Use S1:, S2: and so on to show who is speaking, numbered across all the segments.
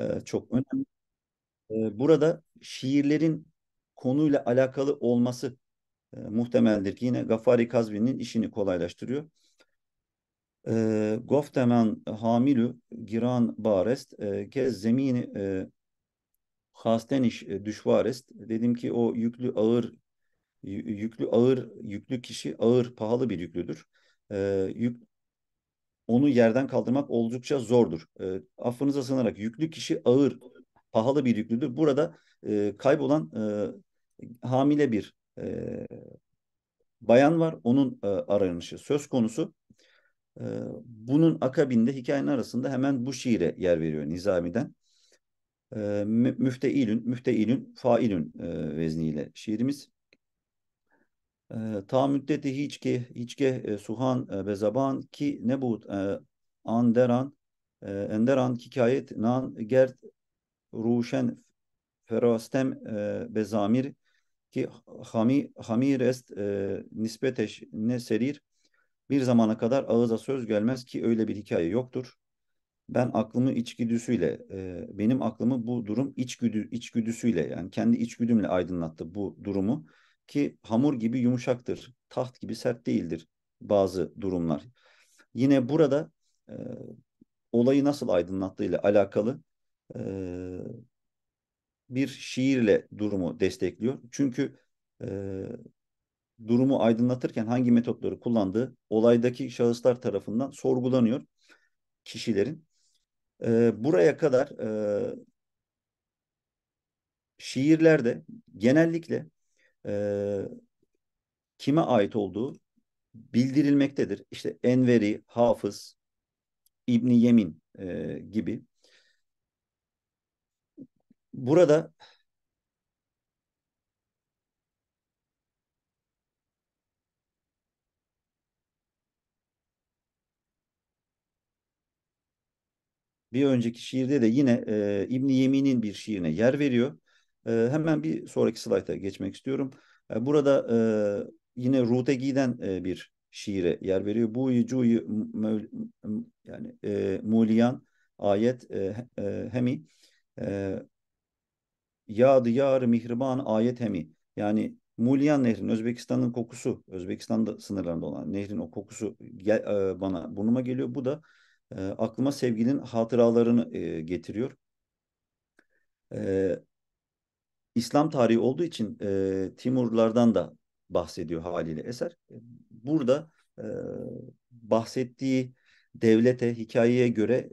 S1: e, çok önemli. E, burada şiirlerin konuyla alakalı olması e, muhtemeldir ki yine Gafari Kazvin'in işini kolaylaştırıyor. E, Goftemen hamilü giran barest e, kez zemini e, hasteniş e, düşvarest dedim ki o yüklü ağır yüklü ağır yüklü kişi ağır pahalı bir yüklüdür. E, yük, onu yerden kaldırmak oldukça zordur. E, affınıza sığınarak yüklü kişi ağır, pahalı bir yüklüdür. Burada e, kaybolan e, hamile bir e, bayan var. Onun e, aranışı söz konusu. E, bunun akabinde hikayenin arasında hemen bu şiire yer veriyor Nizami'den. E, müfteilün, müfteilün, failün e, vezniyle şiirimiz. Ee, ta müddeti hiçke hiçke e, suhan bezaban ki ne bu e, anderan e, enderan hikayet nan gert ruşen ferastem bezamir ki hami hamir est nispeteş ne serir bir zamana kadar ağıza söz gelmez ki öyle bir hikaye yoktur. Ben aklımı içgüdüsüyle, benim aklımı bu durum içgüdü, içgüdüsüyle yani kendi içgüdümle aydınlattı bu durumu ki hamur gibi yumuşaktır, taht gibi sert değildir bazı durumlar. Yine burada e, olayı nasıl aydınlattığı ile alakalı e, bir şiirle durumu destekliyor. Çünkü e, durumu aydınlatırken hangi metotları kullandığı olaydaki şahıslar tarafından sorgulanıyor kişilerin. E, buraya kadar e, şiirlerde genellikle e, kime ait olduğu bildirilmektedir. İşte Enveri, Hafız, İbni Yemin e, gibi. Burada bir önceki şiirde de yine e, İbni Yemin'in bir şiirine yer veriyor. E, hemen bir sonraki slayta geçmek istiyorum. E, burada e, yine Rutegi'den e, bir şiire yer veriyor. Bu cuyu yani e, muliyan ayet e, e, hemi e, yad yar mihriban ayet hemi yani Muliyan Nehri'nin Özbekistan'ın kokusu, Özbekistan'da sınırlarında olan nehrin o kokusu gel, e, bana burnuma geliyor. Bu da e, aklıma sevginin hatıralarını e, getiriyor. E, İslam tarihi olduğu için e, Timurlardan da bahsediyor haliyle eser. E, burada e, bahsettiği devlete, hikayeye göre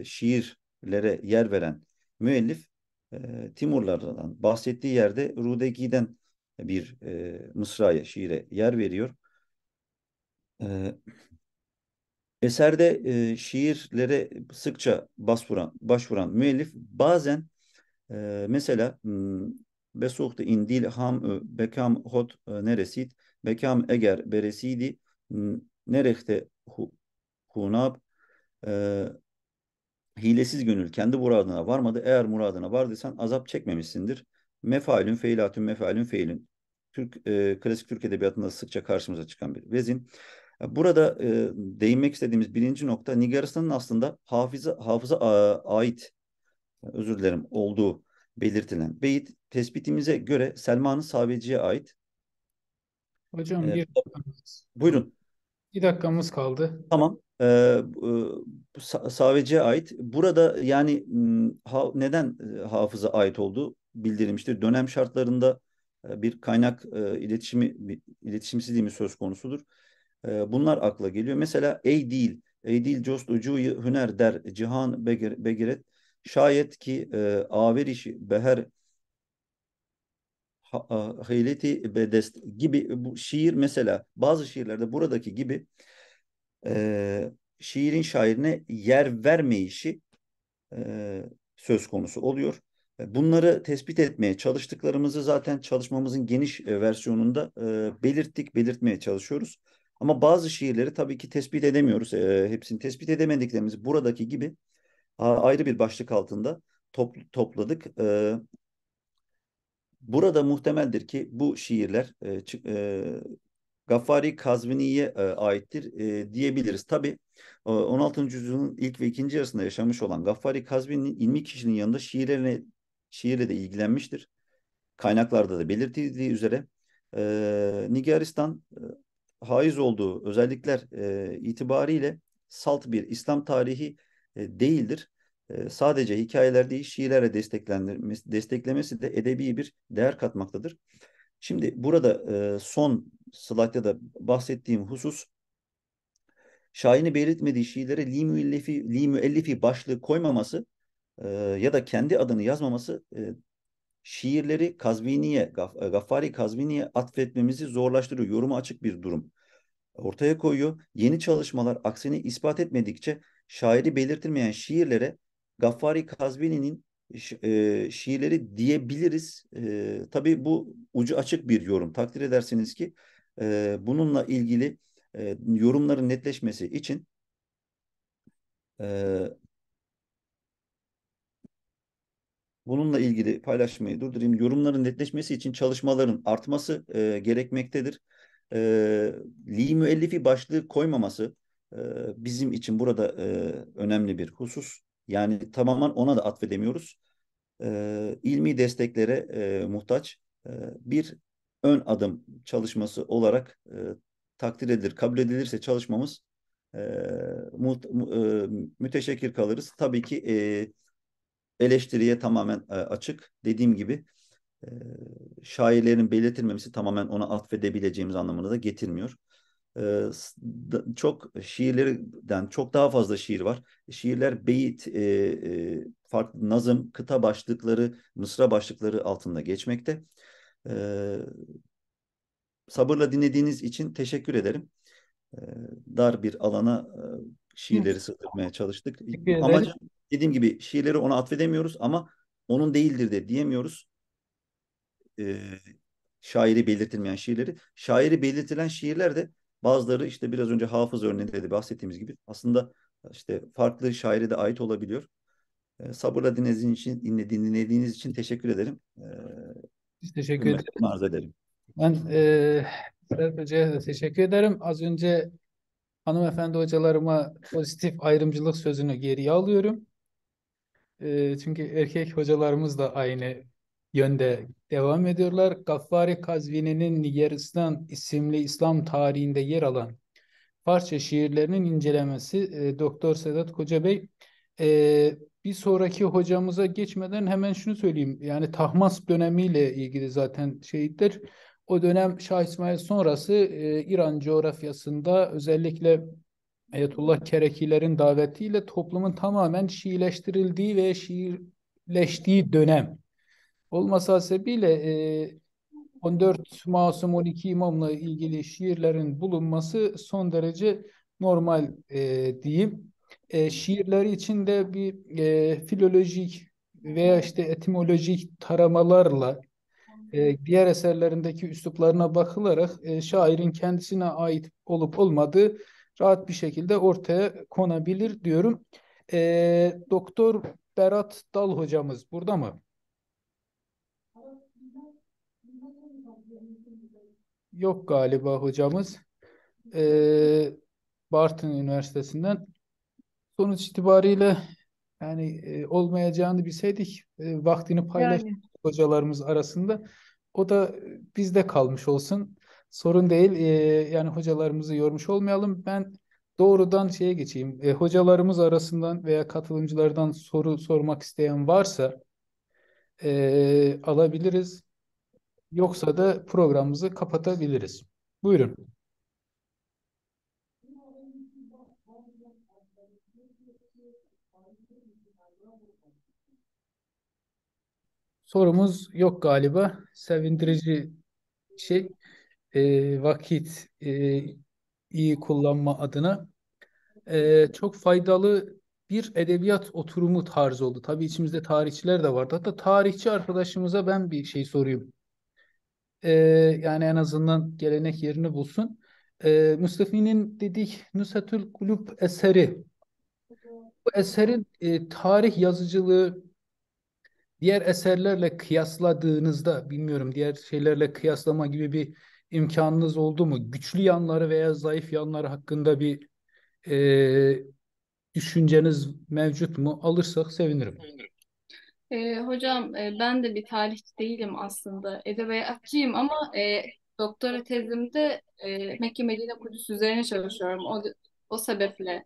S1: e, şiirlere yer veren müellif e, Timurlardan bahsettiği yerde Rudegi'den bir e, mısraya, şiire yer veriyor. E, eserde e, şiirlere sıkça başvuran, başvuran müellif bazen e, mesela besuchte in dil ham e, bekam hot e, neresit bekam eger beresidi nerekte hu, hunab e, hilesiz gönül kendi muradına varmadı. Eğer muradına vardıysan azap çekmemişsindir. Mefailün feilatün mefailün feilün. Türk e, klasik Türk edebiyatında sıkça karşımıza çıkan bir vezin. E, burada e, değinmek istediğimiz birinci nokta Nigaristan'ın aslında hafıza hafıza ait özür dilerim olduğu belirtilen beyit tespitimize göre Selman'ın Saveci'ye ait. Hocam ee, bir Buyurun.
S2: Bir dakikamız kaldı.
S1: Tamam. Ee, bu ait. Burada yani ha, neden e, hafıza ait olduğu bildirilmiştir. Dönem şartlarında e, bir kaynak e, iletişimi bir, iletişimsizliği mi söz konusudur. E, bunlar akla geliyor. Mesela ey değil, ey değil cost ucuyu hüner der cihan begiret. şayet ki e, averişi beher hayleti bedest gibi e, bu şiir mesela bazı şiirlerde buradaki gibi e, şiirin şairine yer vermeyişi e, söz konusu oluyor. E, bunları tespit etmeye çalıştıklarımızı zaten çalışmamızın geniş e, versiyonunda e, belirttik, belirtmeye çalışıyoruz. Ama bazı şiirleri tabii ki tespit edemiyoruz. E, hepsini tespit edemediklerimizi buradaki gibi ayrı bir başlık altında top, topladık. E, Burada muhtemeldir ki bu şiirler e, e, Gaffari Kazvini'ye e, aittir e, diyebiliriz. Tabi e, 16. yüzyılın ilk ve ikinci yarısında yaşamış olan Gaffari Kazvini'nin ilmi kişinin yanında şiirlerine, şiirle de ilgilenmiştir. Kaynaklarda da belirtildiği üzere e, Nigeristan e, haiz olduğu özellikler e, itibariyle salt bir İslam tarihi e, değildir sadece hikayeler değil şiirlere desteklenmesi, desteklemesi de edebi bir değer katmaktadır. Şimdi burada son slaytta da bahsettiğim husus şaini belirtmediği şiirlere li müellifi, li müellifi başlığı koymaması e, ya da kendi adını yazmaması e, şiirleri Kazvini'ye, Gaffari Kazvini'ye atfetmemizi zorlaştırıyor. Yorumu açık bir durum ortaya koyuyor. Yeni çalışmalar aksini ispat etmedikçe şairi belirtilmeyen şiirlere Gaffari Kazvini'nin e, şiirleri diyebiliriz. E, tabii bu ucu açık bir yorum. Takdir edersiniz ki e, bununla ilgili e, yorumların netleşmesi için e, bununla ilgili paylaşmayı durdurayım. Yorumların netleşmesi için çalışmaların artması e, gerekmektedir. E, Li müellifi başlığı koymaması e, bizim için burada e, önemli bir husus. Yani tamamen ona da atfedemiyoruz. E, ilmi desteklere e, muhtaç e, bir ön adım çalışması olarak e, takdir edilir, kabul edilirse çalışmamız e, mu, e, müteşekkir kalırız. Tabii ki e, eleştiriye tamamen e, açık. Dediğim gibi e, şairlerin belirtilmemesi tamamen ona atfedebileceğimiz anlamına da getirmiyor. Ee, çok şiirlerden çok daha fazla şiir var. Şiirler beyit, e, e, farklı nazım, kıta başlıkları, mısra başlıkları altında geçmekte. E, sabırla dinlediğiniz için teşekkür ederim. E, dar bir alana e, şiirleri sığdırmaya çalıştık. Ama dediğim gibi şiirleri ona atfedemiyoruz ama onun değildir de diyemiyoruz. E, şairi belirtilmeyen şiirleri. Şairi belirtilen şiirler de Bazıları işte biraz önce hafız örneğinde de bahsettiğimiz gibi aslında işte farklı şaire de ait olabiliyor. E, sabırla dinlediğiniz için, dinlediğiniz için teşekkür ederim. E, Biz teşekkür ederim. Arz ederim.
S2: Ben e, Serhat Hoca'ya da teşekkür ederim. Az önce hanımefendi hocalarıma pozitif ayrımcılık sözünü geriye alıyorum. E, çünkü erkek hocalarımız da aynı yönde devam ediyorlar. Gaffari Kazvini'nin Yeristan isimli İslam tarihinde yer alan Farsça şiirlerinin incelemesi e, Doktor Sedat Kocabey. E, bir sonraki hocamıza geçmeden hemen şunu söyleyeyim. Yani Tahmas dönemiyle ilgili zaten şeyittir. O dönem Şah İsmail sonrası e, İran coğrafyasında özellikle Ayetullah Kerekilerin davetiyle toplumun tamamen Şiileştirildiği ve Şiileştiği dönem. Olmasa sebebiyle e, 14 masum 12 imamla ilgili şiirlerin bulunması son derece normal e, diyeyim. E, şiirleri içinde bir e, filolojik veya işte etimolojik taramalarla e, diğer eserlerindeki üsluplarına bakılarak e, şairin kendisine ait olup olmadığı rahat bir şekilde ortaya konabilir diyorum. E, Doktor Berat Dal hocamız burada mı? yok galiba hocamız. Ee, Bartın Üniversitesi'nden. Sonuç itibariyle yani e, olmayacağını bilseydik e, vaktini paylaştık yani. hocalarımız arasında. O da e, bizde kalmış olsun. Sorun değil. E, yani hocalarımızı yormuş olmayalım. Ben doğrudan şeye geçeyim. E, hocalarımız arasından veya katılımcılardan soru sormak isteyen varsa e, alabiliriz. Yoksa da programımızı kapatabiliriz. Buyurun. Sorumuz yok galiba. Sevindirici şey e, vakit e, iyi kullanma adına e, çok faydalı bir edebiyat oturumu tarzı oldu. Tabii içimizde tarihçiler de vardı. Hatta tarihçi arkadaşımıza ben bir şey sorayım e, yani en azından gelenek yerini bulsun. E, ee, Müstafi'nin dedik Nusatül Kulub eseri. Bu eserin e, tarih yazıcılığı diğer eserlerle kıyasladığınızda bilmiyorum diğer şeylerle kıyaslama gibi bir imkanınız oldu mu? Güçlü yanları veya zayıf yanları hakkında bir e, düşünceniz mevcut mu? Alırsak sevinirim. sevinirim. E, hocam e, ben de bir tarihçi değilim aslında. Edebiyatçıyım ama e, doktora tezimde e, Mekke Medine Kudüs üzerine çalışıyorum. O, o sebeple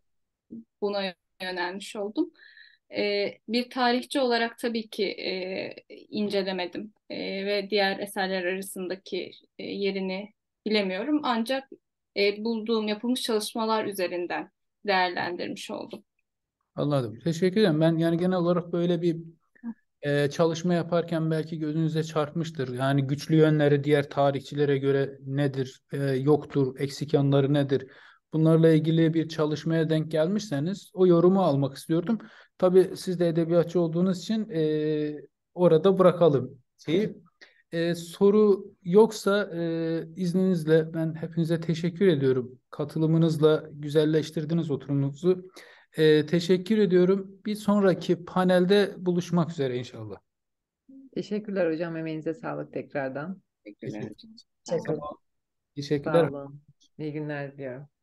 S2: buna yönelmiş oldum. E, bir tarihçi olarak tabii ki e, incelemedim e, ve diğer eserler arasındaki e, yerini bilemiyorum. Ancak e, bulduğum yapılmış çalışmalar üzerinden değerlendirmiş oldum. Anladım. Teşekkür ederim. Ben yani genel olarak böyle bir e, çalışma yaparken belki gözünüze çarpmıştır. Yani güçlü yönleri diğer tarihçilere göre nedir, e, yoktur, eksik yanları nedir? Bunlarla ilgili bir çalışmaya denk gelmişseniz o yorumu almak istiyordum. Tabii siz de edebiyatçı olduğunuz için e, orada bırakalım şeyi. E, soru yoksa e, izninizle ben hepinize teşekkür ediyorum. Katılımınızla güzelleştirdiniz oturumunuzu e, teşekkür ediyorum. Bir sonraki panelde buluşmak üzere inşallah. Teşekkürler hocam. Emeğinize sağlık tekrardan. Teşekkürler. Teşekkürler. Teşekkürler. Sağ olun. İyi günler diliyorum.